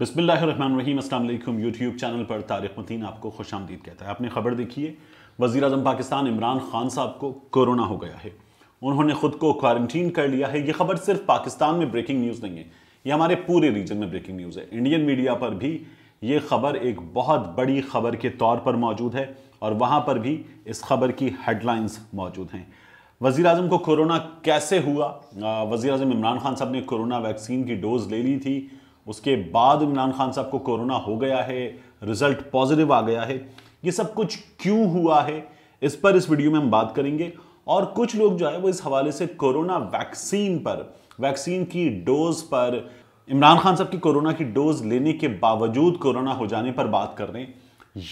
रहीम अल्लाम YouTube channel पर तारिक मतीन आपको खुश आमदीद कहता है आपने खबर देखी है वज़ी अजम पाकिस्तान इमरान खान साहब को कोरोना हो गया है उन्होंने ख़ुद को क्वारंटीन कर लिया है ये खबर सिर्फ पाकिस्तान में ब्रेकिंग न्यूज़ नहीं है ये हमारे पूरे रीजन में ब्रेकिंग न्यूज़ है इंडियन मीडिया पर भी ये खबर एक बहुत बड़ी खबर के तौर पर मौजूद है और वहाँ पर भी इस खबर की हेडलाइंस मौजूद हैं वज़ी अजम को कोरोना कैसे हुआ वज़ी अजम इमरान खान साहब ने कोरोना वैक्सीन की डोज़ ले ली थी उसके बाद इमरान खान साहब को कोरोना हो गया है रिजल्ट पॉजिटिव आ गया है ये सब कुछ क्यों हुआ है इस पर इस वीडियो में हम बात करेंगे और कुछ लोग जो है वो इस हवाले से कोरोना वैक्सीन पर वैक्सीन की डोज पर इमरान खान साहब की कोरोना की डोज लेने के बावजूद कोरोना हो जाने पर बात कर रहे हैं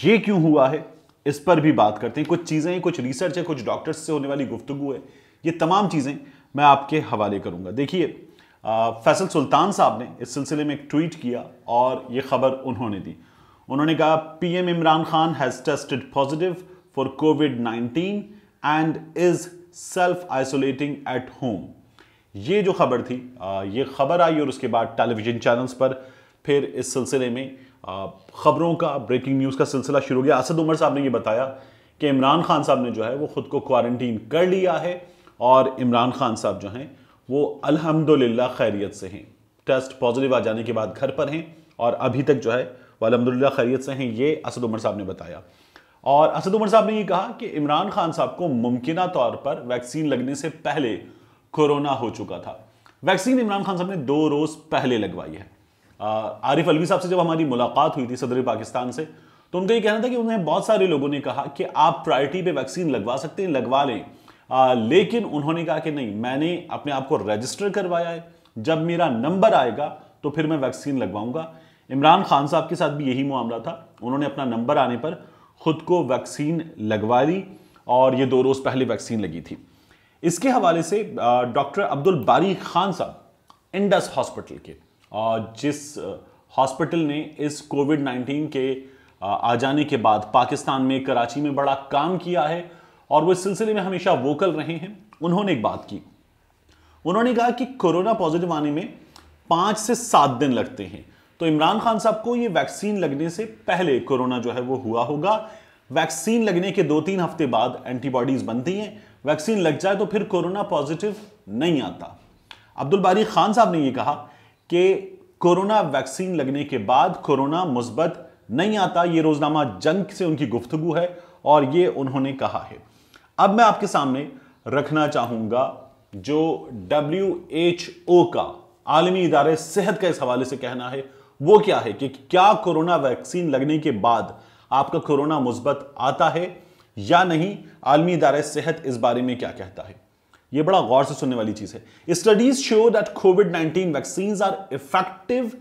ये क्यों हुआ है इस पर भी बात करते हैं कुछ चीज़ें कुछ रिसर्च है कुछ डॉक्टर्स से होने वाली गुफ्तु है ये तमाम चीज़ें मैं आपके हवाले करूंगा देखिए फैसल सुल्तान साहब ने इस सिलसिले में एक ट्वीट किया और ये खबर उन्होंने दी उन्होंने कहा PM Imran Khan has tested positive for covid 19 and is self isolating at home ये जो खबर थी ये खबर आई और उसके बाद टेलीविज़न चैनल्स पर फिर इस सिलसिले में ख़बरों का ब्रेकिंग न्यूज़ का सिलसिला शुरू हो गया असद उमर साहब ने ये बताया कि इमरान खान साहब ने जो है वो ख़ुद को क्वारंटीन कर लिया है और इमरान खान साहब जो हैं वो अलहमदुल्ला खैरियत से हैं टेस्ट पॉजिटिव आ जाने के बाद घर पर हैं और अभी तक जो है वो अलहमदिल्ला खैरियत से हैं ये असद उमर साहब ने बताया और असद उमर साहब ने ये कहा कि इमरान खान साहब को मुमकिन तौर पर वैक्सीन लगने से पहले कोरोना हो चुका था वैक्सीन इमरान खान साहब ने दो रोज़ पहले लगवाई है आरिफ अलवी साहब से जब हमारी मुलाकात हुई थी सदर पाकिस्तान से तो उनका ये कहना था कि उन्हें बहुत सारे लोगों ने कहा कि आप प्रायोरिटी पे वैक्सीन लगवा सकते हैं लगवा लें आ, लेकिन उन्होंने कहा कि नहीं मैंने अपने आप को रजिस्टर करवाया है जब मेरा नंबर आएगा तो फिर मैं वैक्सीन लगवाऊंगा इमरान खान साहब के साथ भी यही मामला था उन्होंने अपना नंबर आने पर खुद को वैक्सीन लगवा ली और ये दो रोज़ पहले वैक्सीन लगी थी इसके हवाले से डॉक्टर अब्दुल बारी खान साहब इंडस हॉस्पिटल के और जिस हॉस्पिटल ने इस कोविड 19 के आ जाने के बाद पाकिस्तान में कराची में बड़ा काम किया है और वो इस सिलसिले में हमेशा वोकल रहे हैं उन्होंने एक बात की उन्होंने कहा कि कोरोना पॉजिटिव आने में पांच से सात दिन लगते हैं तो इमरान खान साहब को ये वैक्सीन लगने से पहले कोरोना जो है वो हुआ होगा वैक्सीन लगने के दो तीन हफ्ते बाद एंटीबॉडीज बनती हैं वैक्सीन लग जाए तो फिर कोरोना पॉजिटिव नहीं आता अब्दुल बारी खान साहब ने यह कहा कि कोरोना वैक्सीन लगने के बाद कोरोना मुस्बत नहीं आता ये रोजनामा जंग से उनकी गुफ्तगु है और ये उन्होंने कहा है अब मैं आपके सामने रखना चाहूंगा जो डब्ल्यू एच ओ का आलमी इदारे सेहत का इस हवाले से कहना है वो क्या है कि क्या कोरोना वैक्सीन लगने के बाद आपका कोरोना मुस्बत आता है या नहीं आलमी इदारे सेहत इस बारे में क्या कहता है यह बड़ा गौर से सुनने वाली चीज है studies show that covid 19 vaccine are effective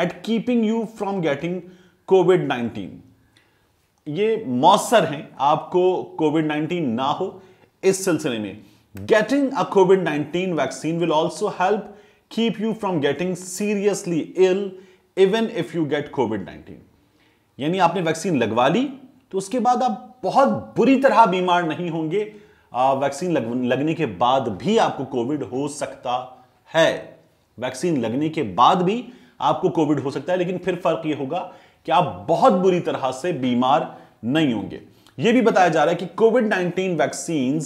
at keeping you from getting covid 19 ये मौसर हैं आपको कोविड 19 ना हो इस सिलसिले में getting a covid 19 vaccine will also help keep you from getting seriously ill even if you get covid 19 यानी आपने वैक्सीन लगवा ली तो उसके बाद आप बहुत बुरी तरह बीमार नहीं होंगे वैक्सीन लग, लगने के बाद भी आपको कोविड हो सकता है वैक्सीन लगने के बाद भी आपको कोविड हो सकता है लेकिन फिर फर्क यह होगा कि आप बहुत बुरी तरह से बीमार नहीं होंगे यह भी बताया जा रहा है कि covid nineteen vaccine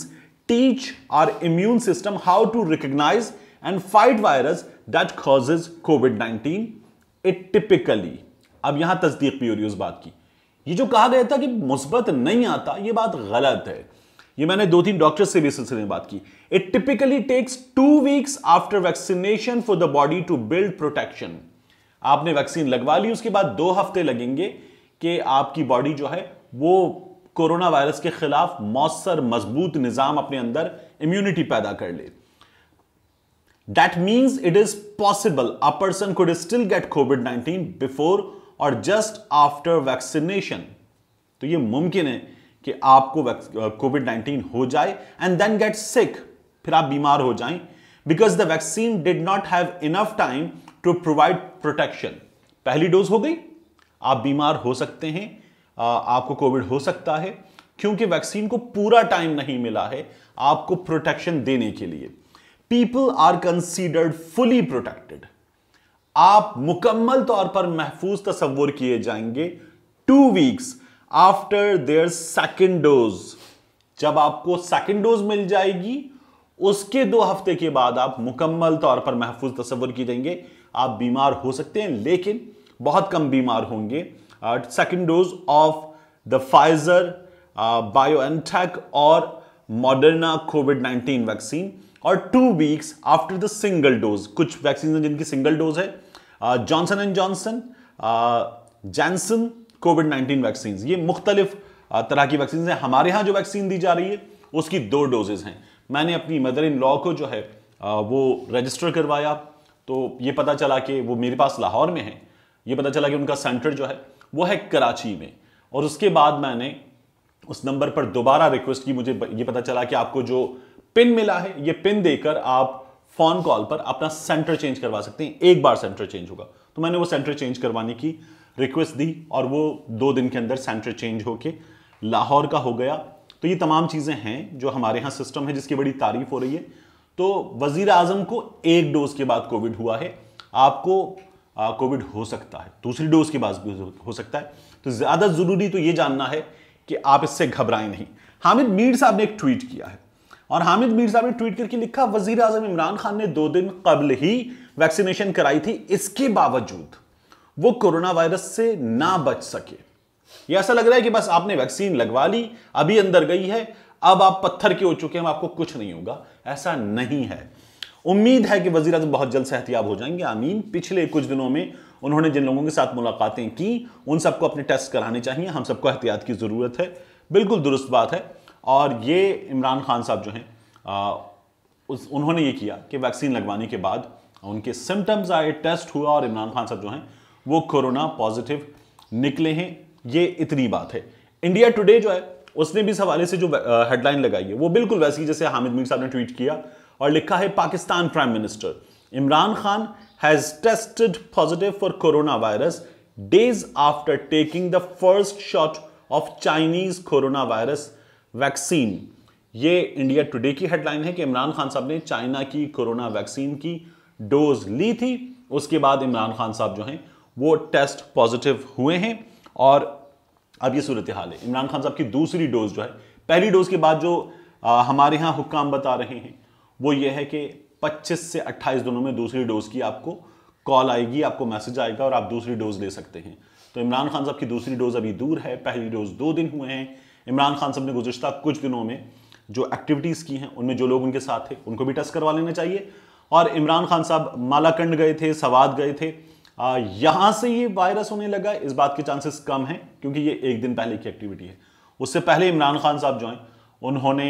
teach our immune system how to recognise and fight virus that causes covid nineteen it typically अब यहां तस्दीक भी हो रही है उस बात की ये जो कहा गया था कि मुस्बत नहीं आता ये बात गलत है ये मैंने दो तीन डॉक्टर से भी सिलसिले में बात की it typically takes two weeks after vaccination for the body to build protection आपने वैक्सीन लगवा ली उसके बाद दो हफ्ते लगेंगे कि आपकी बॉडी जो है वो कोरोना वायरस के खिलाफ मौसर मजबूत निज़ाम अपने अंदर इम्यूनिटी पैदा कर ले that means it is possible a person could still get covid nineteen before or just after vaccination तो ये मुमकिन है कि आपको कोविड 19 हो जाए एंड देन गेट सिक फिर आप बीमार हो जाएं because the vaccine did not have enough time to provide protection पहली डोज हो गई आप बीमार हो सकते हैं आपको कोविड हो सकता है क्योंकि वैक्सीन को पूरा टाइम नहीं मिला है आपको प्रोटेक्शन देने के लिए people are considered fully protected आप मुकम्मल तौर पर महफूज तस्वुर किए जाएंगे two weeks after their second dose जब आपको सेकेंड डोज मिल जाएगी उसके दो हफ्ते के बाद आप मुकम्मल तौर पर महफूज तस्वुर किए जाएंगे आप बीमार हो सकते हैं लेकिन बहुत कम बीमार होंगे second dose of the Pfizer bio or Moderna covid 19 vaccine or two weeks after the single dose कुछ वैक्सीन जिनकी सिंगल डोज है Johnson and Johnson Janssen covid 19 vaccine ये मुख्तलिफ uh, तरह की वैक्सीन हैं हमारे यहाँ जो वैक्सीन दी जा रही है उसकी दो डोजेज हैं मैंने अपनी मदर इन लॉ को जो है uh, वो रजिस्टर करवाया तो ये पता चला कि वो मेरे पास लाहौर में है ये पता चला कि उनका सेंटर जो है वो है कराची में और उसके बाद मैंने उस नंबर पर दोबारा रिक्वेस्ट की मुझे ये पता चला कि आपको जो पिन मिला है ये पिन देकर आप फोन कॉल पर अपना सेंटर चेंज करवा सकते हैं एक बार सेंटर चेंज होगा तो मैंने वो सेंटर चेंज करवाने की रिक्वेस्ट दी और वो दो दिन के अंदर सेंटर चेंज होके लाहौर का हो गया तो ये तमाम चीज़ें हैं जो हमारे यहाँ सिस्टम है जिसकी बड़ी तारीफ हो रही है तो वजीर आजम को एक डोज के बाद कोविड हुआ है आपको कोविड हो सकता है दूसरी डोज के बाद हो सकता है तो ज़्यादा ज़रूरी तो यह जानना है कि आप इससे घबराएं नहीं हामिद मीर साहब ने एक ट्वीट किया है और हामिद मीर साहब ने ट्वीट करके लिखा वजीर आजम इमरान खान ने दो दिन कबल ही वैक्सीनेशन कराई थी इसके बावजूद वो कोरोना वायरस से ना बच सके ये ऐसा लग रहा है कि बस आपने वैक्सीन लगवा ली अभी अंदर गई है अब आप पत्थर के हो चुके हैं आपको कुछ नहीं होगा ऐसा नहीं है उम्मीद है कि वजीर अजम बहुत जल्द सेहतियाब हो जाएंगे आमीन पिछले कुछ दिनों में उन्होंने जिन लोगों के साथ मुलाकातें की उन सबको अपने टेस्ट कराने चाहिए हम सबको एहतियात की ज़रूरत है बिल्कुल दुरुस्त बात है और ये इमरान खान साहब जो हैं उस उन्होंने ये किया कि वैक्सीन लगवाने के बाद उनके सिम्टम्स आए टेस्ट हुआ और इमरान खान साहब जो हैं वो कोरोना पॉजिटिव निकले हैं ये इतनी बात है इंडिया टुडे जो है उसने भी इस हवाले से जो हेडलाइन लगाई है वो बिल्कुल वैसी जैसे हामिद मीर साहब ने ट्वीट किया और लिखा है Pakistan prime minister Imran Khan has tested positive for corona virus days after taking the first shot of Chinese corona virus vaccine ये इंडिया टुडे की हेडलाइन है कि इमरान खान साहब ने चाइना की कोरोना वैक्सीन की डोज ली थी उसके बाद इमरान खान साहब जो हैं वो टेस्ट पॉजिटिव हुए हैं और अब ये सूरत हाल है इमरान खान साहब की दूसरी डोज जो है पहली डोज के बाद जो आ, हमारे यहाँ हुक्म बता रहे हैं वो ये है कि 25 से 28 दिनों में दूसरी डोज की आपको कॉल आएगी आपको मैसेज आएगा और आप दूसरी डोज ले सकते हैं तो इमरान खान साहब की दूसरी डोज अभी दूर है पहली डोज दो दिन हुए हैं इमरान खान साहब ने गुजशत कुछ दिनों में जो एक्टिविटीज़ की हैं उनमें जो लोग उनके साथ थे उनको भी टेस्ट करवा लेना चाहिए और इमरान खान साहब मालाकंड गए थे सवाद गए थे यहां से ये वायरस होने लगा इस बात के चांसेस कम हैं क्योंकि ये एक दिन पहले की एक्टिविटी है उससे पहले इमरान खान साहब जो हैं उन्होंने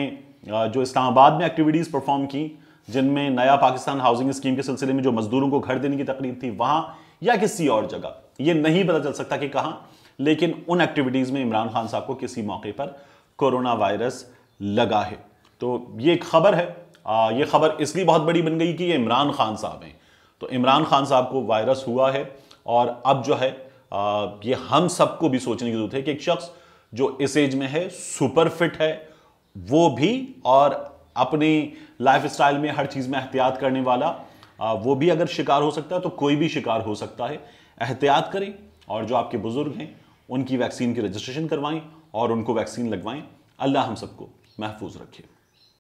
जो इस्लामाबाद में एक्टिविटीज़ परफॉर्म की जिनमें नया पाकिस्तान हाउसिंग स्कीम के सिलसिले में जो मजदूरों को घर देने की तकरीब थी वहां या किसी और जगह ये नहीं पता चल सकता कि कहाँ लेकिन उन एक्टिविटीज़ में इमरान खान साहब को किसी मौके पर कोरोना वायरस लगा है तो ये एक खबर है आ, ये खबर इसलिए बहुत बड़ी बन गई कि ये इमरान खान साहब हैं तो इमरान खान साहब को वायरस हुआ है और अब जो है आ, ये हम सबको भी सोचने की जरूरत है कि एक शख्स जो इस एज में है सुपर फिट है वो भी और अपनी लाइफ स्टाइल में हर चीज़ में एहतियात करने वाला आ, वो भी अगर शिकार हो सकता है तो कोई भी शिकार हो सकता है एहतियात करें और जो आपके बुज़ुर्ग हैं उनकी वैक्सीन की रजिस्ट्रेशन करवाएं और उनको वैक्सीन लगवाएं अल्लाह हम सबको महफूज रखें